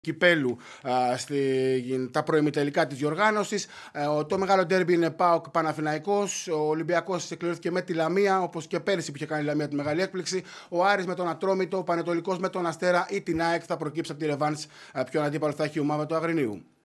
κυπέλου α, στη, τα προημιτελικά της διοργάνωσης. Ε, το μεγάλο ντέρμπι είναι ΠΑΟΚ Παναθηναϊκός. Ο Ολυμπιακός εκκληρώθηκε με τη Λαμία, όπως και πέρυσι που είχε κάνει η Λαμία τη μεγάλη έκπληξη. Ο Άρης με τον Ατρόμητο, ο Πανετολικός με τον Αστέρα ή την ΑΕΚ θα προκύψει από τη Ρεβάνς ε, ποιον αντίπαλο θα έχει η ομάδα του Αγρινίου.